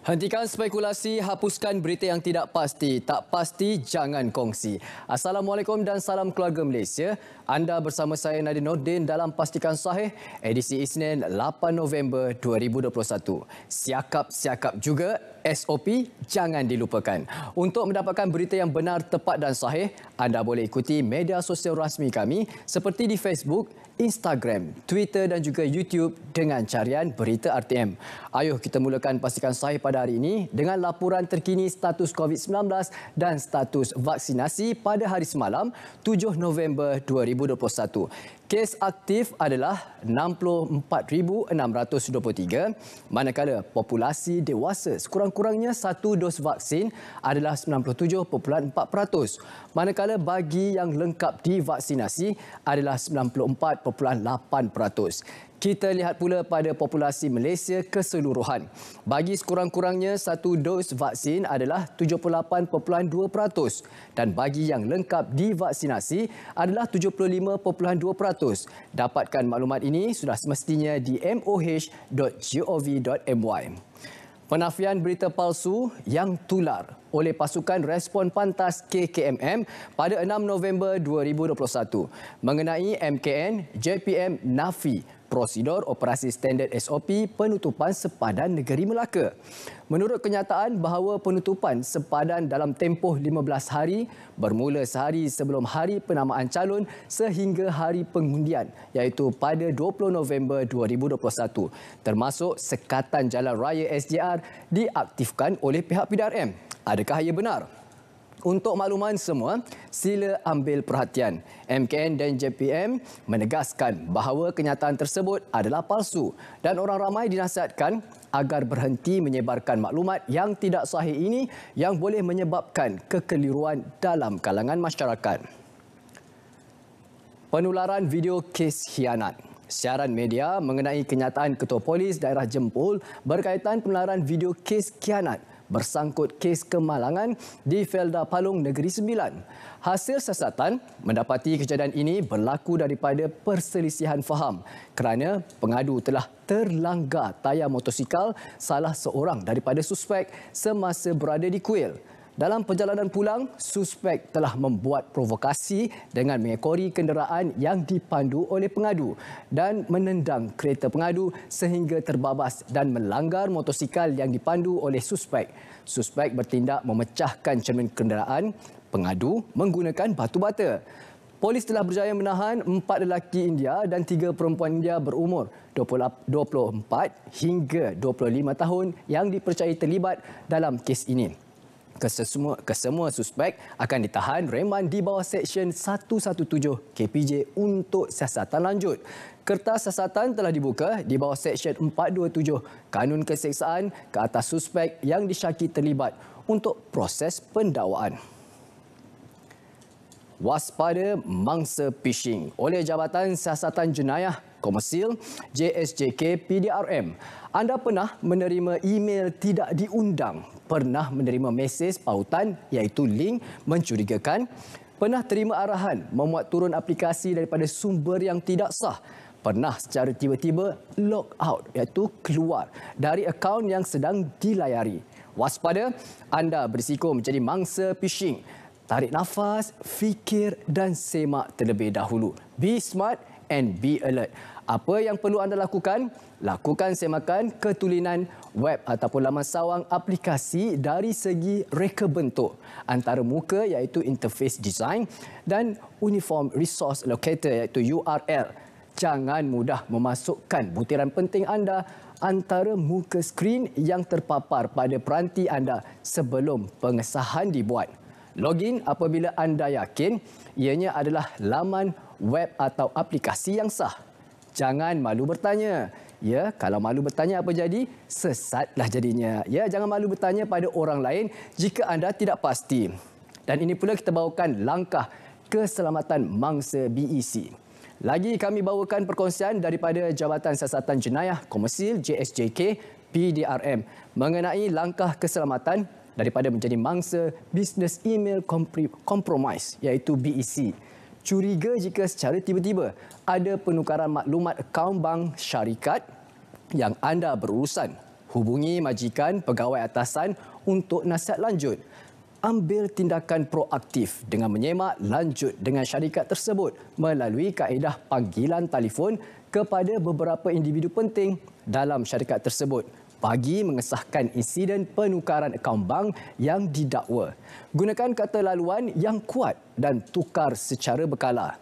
Hentikan spekulasi, hapuskan berita yang tidak pasti. Tak pasti, jangan kongsi. Assalamualaikum dan salam keluarga Malaysia. Anda bersama saya Nadine Nordin dalam Pastikan Sahih edisi Isnin 8 November 2021. Siakap-siakap juga SOP jangan dilupakan. Untuk mendapatkan berita yang benar, tepat dan sahih, anda boleh ikuti media sosial rasmi kami seperti di Facebook, Instagram, Twitter dan juga YouTube dengan carian Berita RTM. Ayuh kita mulakan pastikan sahih pada hari ini dengan laporan terkini status COVID-19 dan status vaksinasi pada hari semalam 7 November 2021. Kes aktif adalah 64,623 manakala populasi dewasa sekurang-kurangnya satu dos vaksin adalah 97.4% manakala bagi yang lengkap divaksinasi adalah 94.8%. Kita lihat pula pada populasi Malaysia keseluruhan. Bagi sekurang-kurangnya satu dos vaksin adalah 78.2% dan bagi yang lengkap divaksinasi adalah 75.2%. Dapatkan maklumat ini sudah semestinya di moh.gov.my. Penafian berita palsu yang tular oleh pasukan respon pantas KKMM pada 6 November 2021 mengenai MKN JPM Nafi prosedur operasi standard SOP penutupan sepadan negeri Melaka. Menurut kenyataan bahawa penutupan sepadan dalam tempoh 15 hari bermula sehari sebelum hari penamaan calon sehingga hari pengundian iaitu pada 20 November 2021 termasuk sekatan jalan raya SJR diaktifkan oleh pihak PDRM. Adakah ia benar? Untuk makluman semua, sila ambil perhatian. MKN dan JPM menegaskan bahawa kenyataan tersebut adalah palsu dan orang ramai dinasihatkan agar berhenti menyebarkan maklumat yang tidak sahih ini yang boleh menyebabkan kekeliruan dalam kalangan masyarakat. Penularan video kes hianat. Siaran media mengenai kenyataan Ketua Polis Daerah Jempol berkaitan penularan video kes khianat bersangkut kes kemalangan di Felda Palung Negeri Sembilan. Hasil siasatan mendapati kejadian ini berlaku daripada perselisihan faham kerana pengadu telah terlanggar tayar motosikal salah seorang daripada suspek semasa berada di kuil. Dalam perjalanan pulang, suspek telah membuat provokasi dengan mengekori kenderaan yang dipandu oleh pengadu dan menendang kereta pengadu sehingga terbabas dan melanggar motosikal yang dipandu oleh suspek. Suspek bertindak memecahkan cermin kenderaan pengadu menggunakan batu bata. Polis telah berjaya menahan empat lelaki India dan tiga perempuan India berumur 24 hingga 25 tahun yang dipercayai terlibat dalam kes ini kesemua, kesemua suspek akan ditahan reman di bawah Seksyen 117 KPJ untuk siasatan lanjut. Kertas siasatan telah dibuka di bawah Seksyen 427 Kanun Keseksaan ke atas suspek yang disyaki terlibat untuk proses pendakwaan. Waspada mangsa phishing oleh Jabatan Siasatan Jenayah Komersil JSJK PDRM anda pernah menerima email tidak diundang? Pernah menerima mesej pautan iaitu link mencurigakan? Pernah terima arahan memuat turun aplikasi daripada sumber yang tidak sah? Pernah secara tiba-tiba log out iaitu keluar dari akaun yang sedang dilayari? Waspada, anda berisiko menjadi mangsa phishing. Tarik nafas, fikir dan semak terlebih dahulu. Be smart and be alert. Apa yang perlu anda lakukan? Lakukan semakan ketulinan web ataupun laman sawang aplikasi dari segi reka bentuk antara muka iaitu interface design dan uniform resource locator iaitu URL. Jangan mudah memasukkan butiran penting anda antara muka skrin yang terpapar pada peranti anda sebelum pengesahan dibuat. Login apabila anda yakin ianya adalah laman web atau aplikasi yang sah jangan malu bertanya. Ya, kalau malu bertanya apa jadi? Sesatlah jadinya. Ya, jangan malu bertanya pada orang lain jika anda tidak pasti. Dan ini pula kita bawakan langkah keselamatan mangsa BEC. Lagi kami bawakan perkongsian daripada Jabatan Siasatan Jenayah Komersil JSJK PDRM mengenai langkah keselamatan daripada menjadi mangsa bisnes email compromise, iaitu BEC curiga jika secara tiba-tiba ada penukaran maklumat akaun bank syarikat yang anda berurusan. Hubungi majikan pegawai atasan untuk nasihat lanjut. Ambil tindakan proaktif dengan menyemak lanjut dengan syarikat tersebut melalui kaedah panggilan telefon kepada beberapa individu penting dalam syarikat tersebut pagi mengesahkan insiden penukaran akaun bank yang didakwa. Gunakan kata laluan yang kuat dan tukar secara berkala.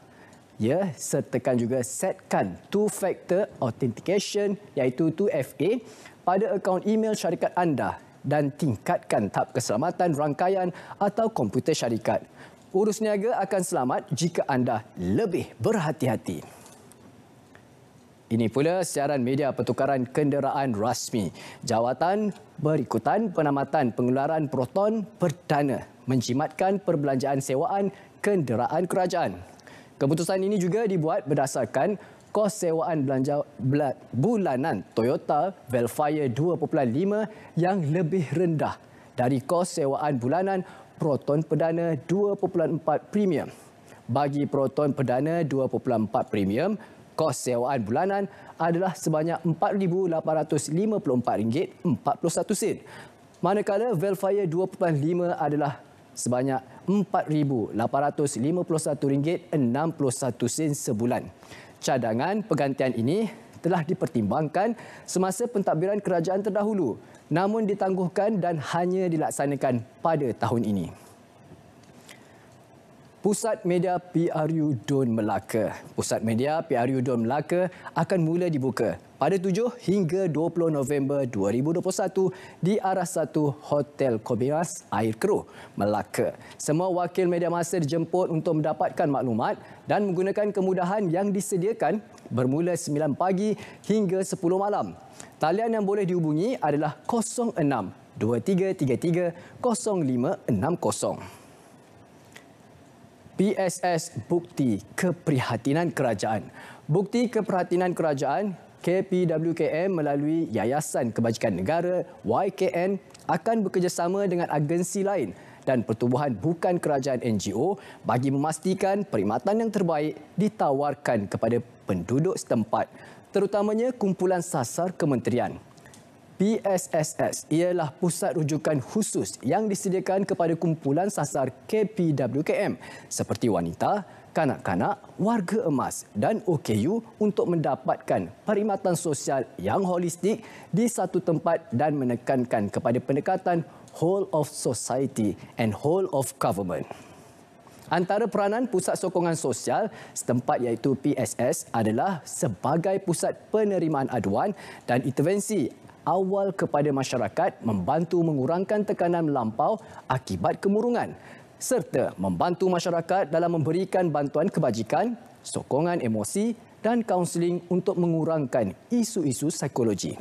Ya, sertakan juga setkan two-factor authentication iaitu 2FA pada akaun email syarikat anda dan tingkatkan tahap keselamatan rangkaian atau komputer syarikat. Urus niaga akan selamat jika anda lebih berhati-hati. Ini pula siaran media pertukaran kenderaan rasmi. Jawatan berikutan penamatan pengeluaran proton perdana menjimatkan perbelanjaan sewaan kenderaan kerajaan. Keputusan ini juga dibuat berdasarkan kos sewaan belanja bulanan Toyota Velfire 2.5 yang lebih rendah dari kos sewaan bulanan Proton Perdana 2.4 Premium. Bagi Proton Perdana 2.4 Premium, kos sewaan bulanan adalah sebanyak RM4,854.41. Manakala Velfire 2.5 adalah sebanyak RM4,851.61 sebulan. Cadangan pergantian ini telah dipertimbangkan semasa pentadbiran kerajaan terdahulu namun ditangguhkan dan hanya dilaksanakan pada tahun ini. Pusat Media PRU Dun Melaka. Pusat Media PRU Dun Melaka akan mula dibuka pada 7 hingga 20 November 2021 di arah satu Hotel Kobias Air Kru, Melaka. Semua wakil media masa dijemput untuk mendapatkan maklumat dan menggunakan kemudahan yang disediakan bermula 9 pagi hingga 10 malam. Talian yang boleh dihubungi adalah 06 2333 0560. PSS bukti keprihatinan kerajaan. Bukti keprihatinan kerajaan KPWKM melalui Yayasan Kebajikan Negara YKN akan bekerjasama dengan agensi lain dan pertubuhan bukan kerajaan NGO bagi memastikan perkhidmatan yang terbaik ditawarkan kepada penduduk setempat terutamanya kumpulan sasar kementerian. PSSS ialah pusat rujukan khusus yang disediakan kepada kumpulan sasar KPWKM seperti wanita, kanak-kanak, warga emas dan OKU untuk mendapatkan perkhidmatan sosial yang holistik di satu tempat dan menekankan kepada pendekatan whole of society and whole of government. Antara peranan pusat sokongan sosial setempat iaitu PSS adalah sebagai pusat penerimaan aduan dan intervensi awal kepada masyarakat membantu mengurangkan tekanan melampau akibat kemurungan serta membantu masyarakat dalam memberikan bantuan kebajikan, sokongan emosi dan kaunseling untuk mengurangkan isu-isu psikologi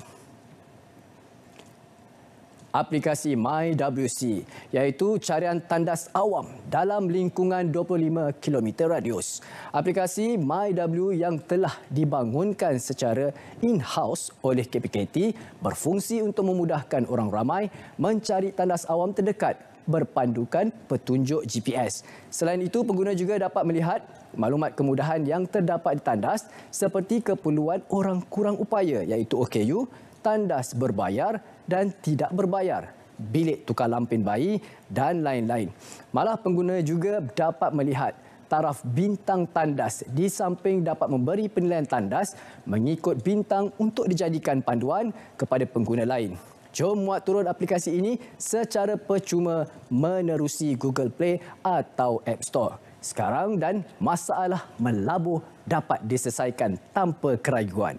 aplikasi MyWC iaitu carian tandas awam dalam lingkungan 25 km radius. Aplikasi MyW yang telah dibangunkan secara in-house oleh KPKT berfungsi untuk memudahkan orang ramai mencari tandas awam terdekat berpandukan petunjuk GPS. Selain itu, pengguna juga dapat melihat maklumat kemudahan yang terdapat di tandas seperti keperluan orang kurang upaya iaitu OKU, tandas berbayar dan tidak berbayar bilik tukar lampin bayi dan lain-lain. Malah pengguna juga dapat melihat taraf bintang tandas di samping dapat memberi penilaian tandas mengikut bintang untuk dijadikan panduan kepada pengguna lain. Jom muat turun aplikasi ini secara percuma menerusi Google Play atau App Store. Sekarang dan masalah melabuh dapat diselesaikan tanpa keraguan.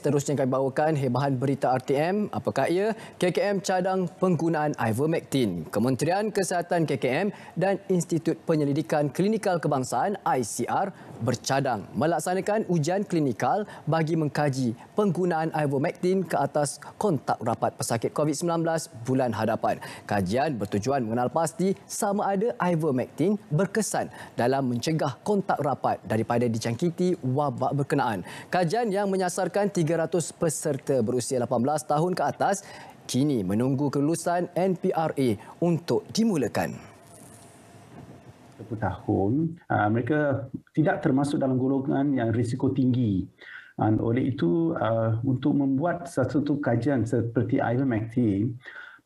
Terusnya kami bawakan hebahan berita RTM. Apakah ia? KKM cadang penggunaan ivermectin. Kementerian Kesihatan KKM dan Institut Penyelidikan Klinikal Kebangsaan ICR bercadang melaksanakan ujian klinikal bagi mengkaji penggunaan ivermectin ke atas kontak rapat pesakit COVID-19 bulan hadapan. Kajian bertujuan mengenal pasti sama ada ivermectin berkesan dalam mencegah kontak rapat daripada dijangkiti wabak berkenaan. Kajian yang menyasarkan tiga 300 peserta berusia 18 tahun ke atas kini menunggu kelulusan NPRA untuk dimulakan. 20 tahun, ah, mereka tidak termasuk dalam golongan yang risiko tinggi. Dan ah, oleh itu, ah, untuk membuat satu kajian seperti ivermectin,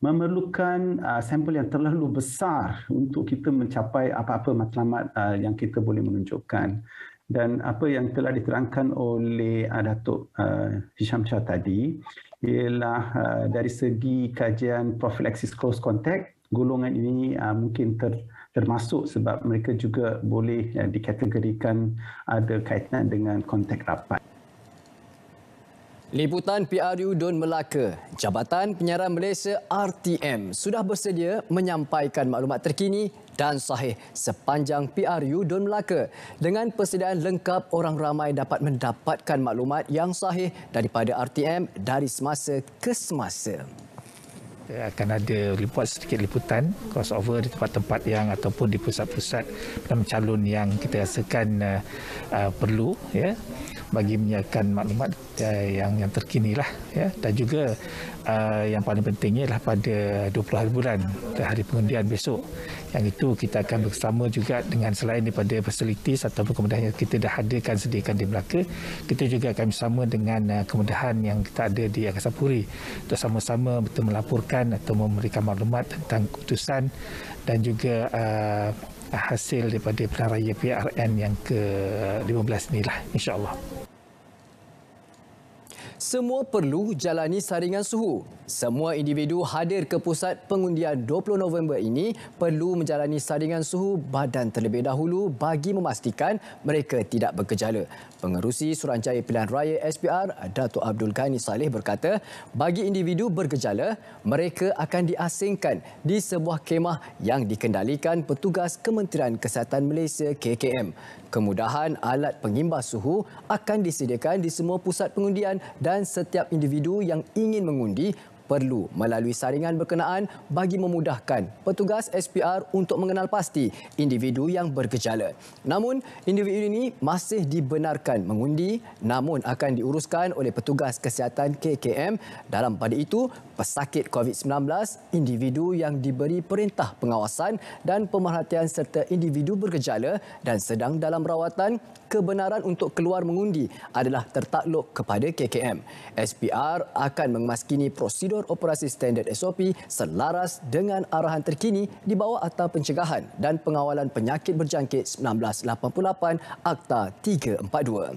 memerlukan sampel yang terlalu besar untuk kita mencapai apa-apa matlamat yang kita boleh menunjukkan dan apa yang telah diterangkan oleh uh, Datuk ah, Hisham Shah tadi ialah ah, dari segi kajian prophylaxis close contact golongan ini mungkin ter, termasuk sebab mereka juga boleh dikategorikan ada kaitan dengan kontak rapat. Liputan PRU Don Melaka, Jabatan Penyiaran Malaysia RTM sudah bersedia menyampaikan maklumat terkini dan sahih sepanjang PRU Dun Melaka. Dengan persediaan lengkap, orang ramai dapat mendapatkan maklumat yang sahih daripada RTM dari semasa ke semasa. Akan ada report sedikit liputan crossover di tempat-tempat yang ataupun di pusat-pusat dalam calon yang kita rasakan uh, uh, perlu. ya bagi menyiarkan maklumat eh, yang yang terkini lah ya dan juga uh, yang paling pentingnya ialah pada 20 hari bulan hari pengundian besok yang itu kita akan bersama juga dengan selain daripada fasiliti ataupun kemudahan yang kita dah hadirkan sediakan di Melaka kita juga akan bersama dengan uh, kemudahan yang kita ada di Angkasapuri untuk sama-sama betul melaporkan atau memberikan maklumat tentang keputusan dan juga uh, hasil daripada pelan raya PRN yang ke-15 inilah insyaAllah. allah semua perlu jalani saringan suhu. Semua individu hadir ke pusat pengundian 20 November ini perlu menjalani saringan suhu badan terlebih dahulu bagi memastikan mereka tidak bergejala. Pengerusi Suruhanjaya Pilihan Raya SPR, Datuk Abdul Ghani Saleh berkata, bagi individu bergejala, mereka akan diasingkan di sebuah kemah yang dikendalikan petugas Kementerian Kesihatan Malaysia KKM kemudahan alat pengimbas suhu akan disediakan di semua pusat pengundian dan setiap individu yang ingin mengundi perlu melalui saringan berkenaan bagi memudahkan petugas SPR untuk mengenal pasti individu yang bergejala. Namun, individu ini masih dibenarkan mengundi namun akan diuruskan oleh petugas kesihatan KKM dalam pada itu pesakit COVID-19, individu yang diberi perintah pengawasan dan pemerhatian serta individu bergejala dan sedang dalam rawatan kebenaran untuk keluar mengundi adalah tertakluk kepada KKM. SPR akan mengemaskini prosedur operasi standard SOP selaras dengan arahan terkini di bawah Akta Pencegahan dan Pengawalan Penyakit Berjangkit 1988 Akta 342.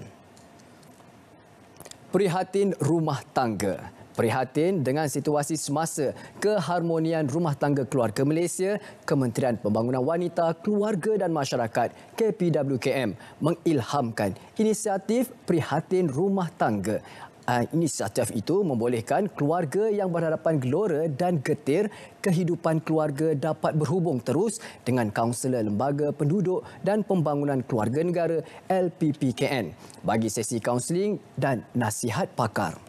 Prihatin rumah tangga prihatin dengan situasi semasa keharmonian rumah tangga keluarga Malaysia, Kementerian Pembangunan Wanita, Keluarga dan Masyarakat KPWKM mengilhamkan inisiatif prihatin rumah tangga. Ah, inisiatif itu membolehkan keluarga yang berhadapan gelora dan getir kehidupan keluarga dapat berhubung terus dengan Kaunselor Lembaga Penduduk dan Pembangunan Keluarga Negara LPPKN bagi sesi kaunseling dan nasihat pakar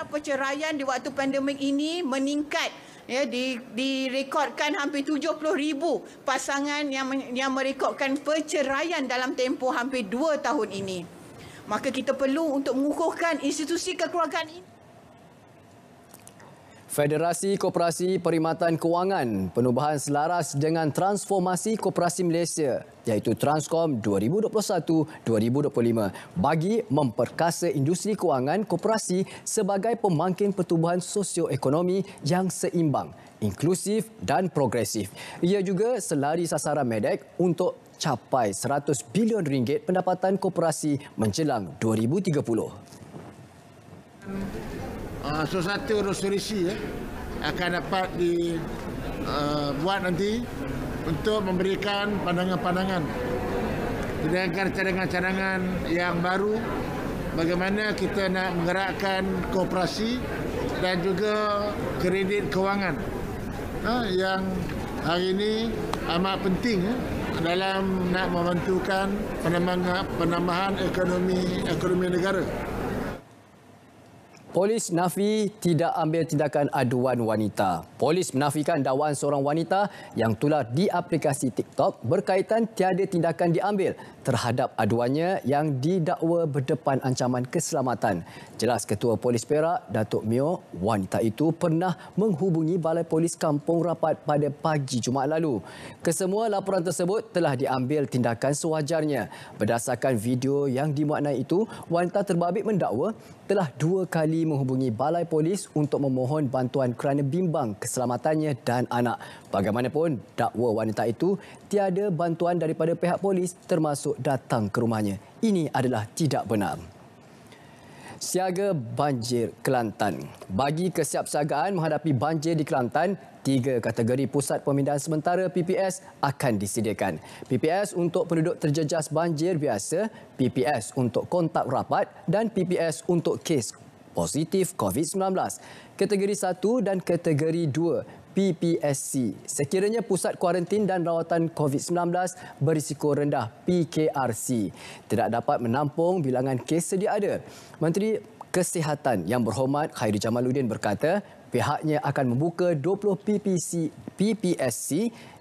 jumlah perceraian di waktu pandemik ini meningkat ya di direkodkan hampir ribu pasangan yang yang merekodkan perceraian dalam tempoh hampir 2 tahun ini. Maka kita perlu untuk mengukuhkan institusi kekeluargaan ini. Federasi Koperasi Perkhidmatan Kewangan penubuhan selaras dengan transformasi koperasi Malaysia iaitu Transcom 2021-2025 bagi memperkasa industri kewangan koperasi sebagai pemangkin pertumbuhan sosioekonomi yang seimbang, inklusif dan progresif. Ia juga selari sasaran Medek untuk capai 100 bilion ringgit pendapatan koperasi menjelang 2030 uh, so satu resolusi ya, akan dapat di uh, buat nanti untuk memberikan pandangan-pandangan sedangkan cadangan-cadangan yang baru bagaimana kita nak menggerakkan kooperasi dan juga kredit kewangan uh, yang hari ini amat penting ya dalam nak membantukan penambahan ekonomi ekonomi negara Polis nafi tidak ambil tindakan aduan wanita. Polis menafikan dakwaan seorang wanita yang tular di aplikasi TikTok berkaitan tiada tindakan diambil terhadap aduannya yang didakwa berdepan ancaman keselamatan. Jelas Ketua Polis Perak, Datuk Mio, wanita itu pernah menghubungi Balai Polis Kampung Rapat pada pagi Jumaat lalu. Kesemua laporan tersebut telah diambil tindakan sewajarnya. Berdasarkan video yang dimuat naik itu, wanita terbabit mendakwa telah dua kali menghubungi balai polis untuk memohon bantuan kerana bimbang keselamatannya dan anak. Bagaimanapun, dakwa wanita itu tiada bantuan daripada pihak polis termasuk datang ke rumahnya. Ini adalah tidak benar. Siaga banjir Kelantan. Bagi kesiapsiagaan menghadapi banjir di Kelantan, tiga kategori pusat pemindahan sementara PPS akan disediakan. PPS untuk penduduk terjejas banjir biasa, PPS untuk kontak rapat dan PPS untuk kes positif COVID-19 kategori 1 dan kategori 2. PPSC. Sekiranya pusat kuarantin dan rawatan COVID-19 berisiko rendah PKRC tidak dapat menampung bilangan kes sedia ada. Menteri Kesihatan yang berhormat Khairi Jamaluddin berkata, pihaknya akan membuka 20 PPC, PPSC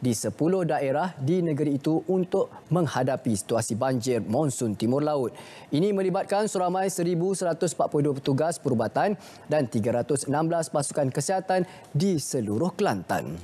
di 10 daerah di negeri itu untuk menghadapi situasi banjir monsun timur laut. Ini melibatkan seramai 1,142 petugas perubatan dan 316 pasukan kesihatan di seluruh Kelantan.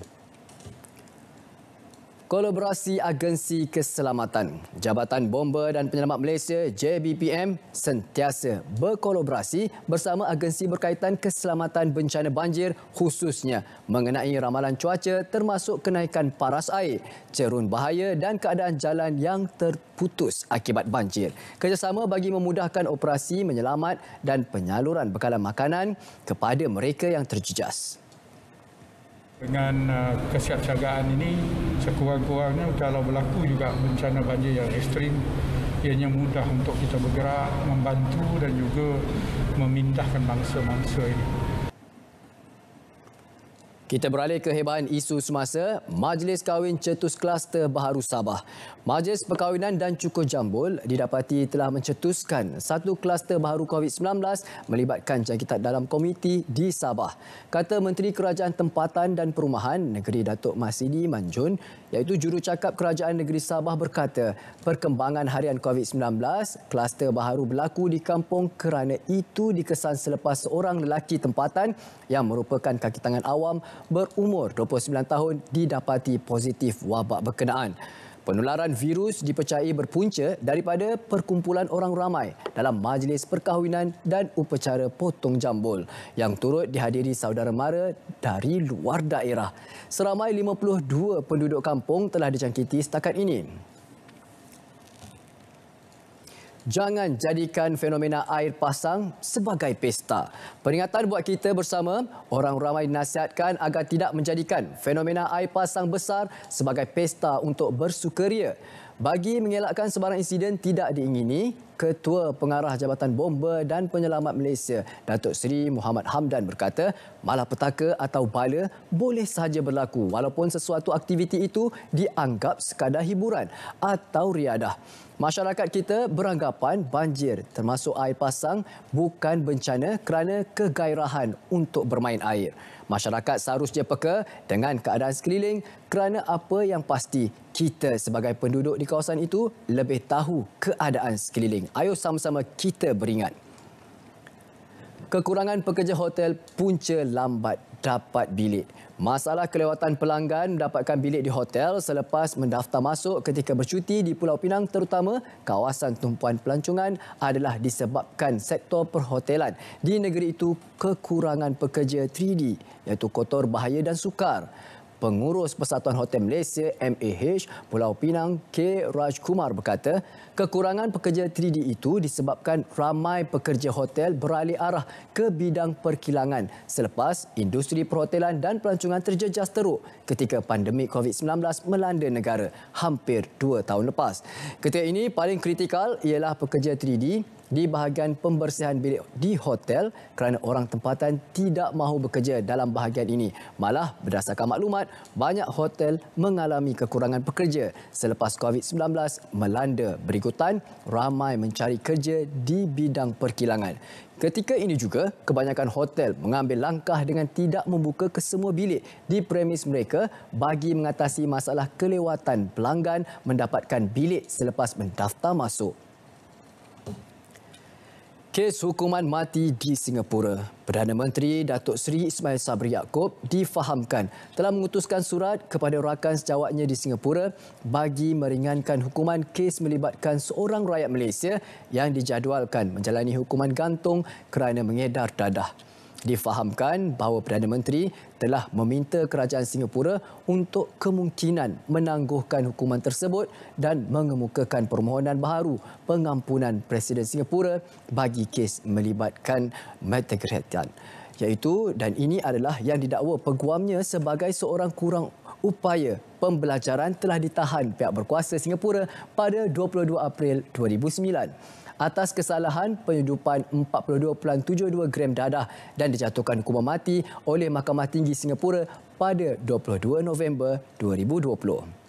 Kolaborasi Agensi Keselamatan Jabatan Bomber dan Penyelamat Malaysia JBPM sentiasa berkolaborasi bersama agensi berkaitan keselamatan bencana banjir khususnya mengenai ramalan cuaca termasuk kenaikan paras air, cerun bahaya dan keadaan jalan yang terputus akibat banjir. Kerjasama bagi memudahkan operasi menyelamat dan penyaluran bekalan makanan kepada mereka yang terjejas. Dengan uh, kesiapsiagaan ini, sekurang-kurangnya kalau berlaku juga bencana banjir yang ekstrim, ianya mudah untuk kita bergerak, membantu dan juga memindahkan mangsa-mangsa ini. Kita beralih ke hebahan isu semasa, Majlis kawin Cetus Kluster Baharu Sabah. Majlis perkawinan dan Cukur Jambul didapati telah mencetuskan satu kluster baharu COVID-19 melibatkan jangkitan dalam komiti di Sabah. Kata Menteri Kerajaan Tempatan dan Perumahan Negeri Datuk Masidi Manjun, iaitu jurucakap kerajaan negeri Sabah berkata perkembangan harian COVID-19 kluster baharu berlaku di kampung kerana itu dikesan selepas seorang lelaki tempatan yang merupakan kaki tangan awam berumur 29 tahun didapati positif wabak berkenaan. Penularan virus dipercayai berpunca daripada perkumpulan orang ramai dalam majlis perkahwinan dan upacara potong jambul yang turut dihadiri saudara mara dari luar daerah. Seramai 52 penduduk kampung telah dijangkiti setakat ini. Jangan jadikan fenomena air pasang sebagai pesta. Peringatan buat kita bersama, orang ramai nasihatkan agar tidak menjadikan fenomena air pasang besar sebagai pesta untuk bersukaria. Bagi mengelakkan sebarang insiden tidak diingini, Ketua Pengarah Jabatan Bomba dan Penyelamat Malaysia, Datuk Seri Muhammad Hamdan berkata, malapetaka atau bala boleh sahaja berlaku walaupun sesuatu aktiviti itu dianggap sekadar hiburan atau riadah. Masyarakat kita beranggapan banjir termasuk air pasang bukan bencana kerana kegairahan untuk bermain air. Masyarakat seharusnya peka dengan keadaan sekeliling kerana apa yang pasti kita sebagai penduduk di kawasan itu lebih tahu keadaan sekeliling. Ayo sama-sama kita beringat. Kekurangan pekerja hotel punca lambat dapat bilik. Masalah kelewatan pelanggan mendapatkan bilik di hotel selepas mendaftar masuk ketika bercuti di Pulau Pinang terutama kawasan tumpuan pelancongan adalah disebabkan sektor perhotelan di negeri itu kekurangan pekerja 3D iaitu kotor, bahaya dan sukar. Pengurus Persatuan Hotel Malaysia MAH Pulau Pinang K. Rajkumar berkata, kekurangan pekerja 3D itu disebabkan ramai pekerja hotel beralih arah ke bidang perkilangan selepas industri perhotelan dan pelancongan terjejas teruk ketika pandemik COVID-19 melanda negara hampir dua tahun lepas. Ketika ini paling kritikal ialah pekerja 3D di bahagian pembersihan bilik di hotel kerana orang tempatan tidak mahu bekerja dalam bahagian ini. Malah berdasarkan maklumat, banyak hotel mengalami kekurangan pekerja selepas COVID-19 melanda. Berikutan, ramai mencari kerja di bidang perkilangan. Ketika ini juga, kebanyakan hotel mengambil langkah dengan tidak membuka kesemua bilik di premis mereka bagi mengatasi masalah kelewatan pelanggan mendapatkan bilik selepas mendaftar masuk. Kes hukuman mati di Singapura. Perdana Menteri Datuk Seri Ismail Sabri Yaakob difahamkan telah mengutuskan surat kepada rakan sejawatnya di Singapura bagi meringankan hukuman kes melibatkan seorang rakyat Malaysia yang dijadualkan menjalani hukuman gantung kerana mengedar dadah difahamkan bahawa Perdana Menteri telah meminta Kerajaan Singapura untuk kemungkinan menangguhkan hukuman tersebut dan mengemukakan permohonan baharu pengampunan Presiden Singapura bagi kes melibatkan Mata Gerhatian. Iaitu dan ini adalah yang didakwa peguamnya sebagai seorang kurang upaya pembelajaran telah ditahan pihak berkuasa Singapura pada 22 April 2009 atas kesalahan penyedupan 42.72 gram dadah dan dijatuhkan hukuman mati oleh Mahkamah Tinggi Singapura pada 22 November 2020.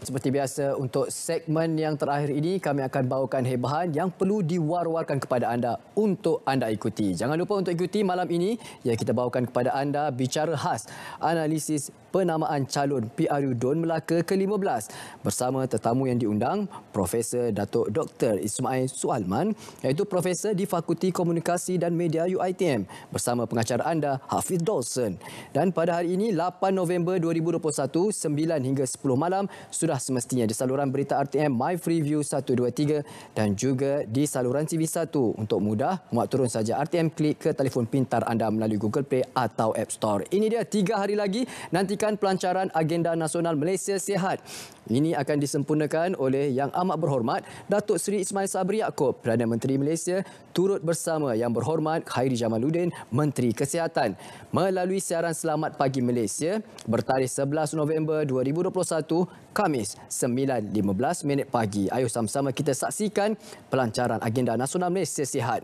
Seperti biasa untuk segmen yang terakhir ini kami akan bawakan hebahan yang perlu diwar-warkan kepada anda untuk anda ikuti. Jangan lupa untuk ikuti malam ini yang kita bawakan kepada anda bicara khas analisis penamaan calon PRU Don Melaka ke-15 bersama tetamu yang diundang Profesor Datuk Dr. Ismail Sualman iaitu Profesor di Fakulti Komunikasi dan Media UiTM bersama pengacara anda Hafiz Dawson dan pada hari ini 8 November 2021 9 hingga 10 malam sudah semestinya di saluran berita RTM My Free View 123 dan juga di saluran TV1 untuk mudah muat turun saja RTM klik ke telefon pintar anda melalui Google Play atau App Store. Ini dia tiga hari lagi nanti menghadirkan pelancaran Agenda Nasional Malaysia Sihat. Ini akan disempurnakan oleh yang amat berhormat, Datuk Seri Ismail Sabri Yaakob, Perdana Menteri Malaysia, turut bersama yang berhormat Khairi Jamaluddin, Menteri Kesihatan. Melalui siaran Selamat Pagi Malaysia, bertarikh 11 November 2021, Kamis 9.15 pagi. Ayo sama-sama kita saksikan pelancaran Agenda Nasional Malaysia Sihat.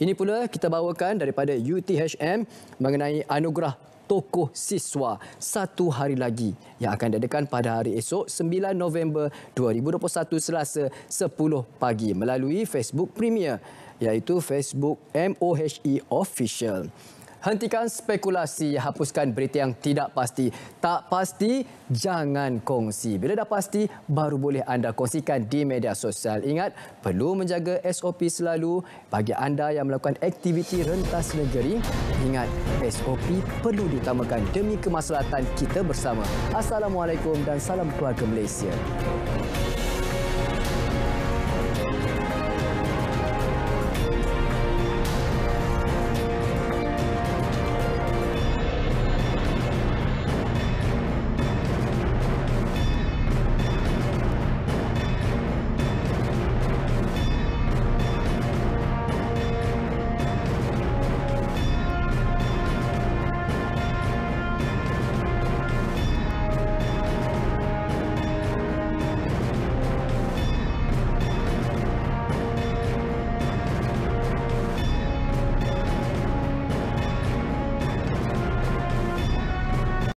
Ini pula kita bawakan daripada UTHM mengenai anugerah tokoh siswa satu hari lagi yang akan diadakan pada hari esok 9 November 2021 Selasa 10 pagi melalui Facebook Premier iaitu Facebook MOHE Official. Hentikan spekulasi, hapuskan berita yang tidak pasti. Tak pasti, jangan kongsi. Bila dah pasti, baru boleh anda kongsikan di media sosial. Ingat, perlu menjaga SOP selalu. Bagi anda yang melakukan aktiviti rentas negeri, ingat SOP perlu ditamakan demi kemaslahatan kita bersama. Assalamualaikum dan salam keluarga Malaysia.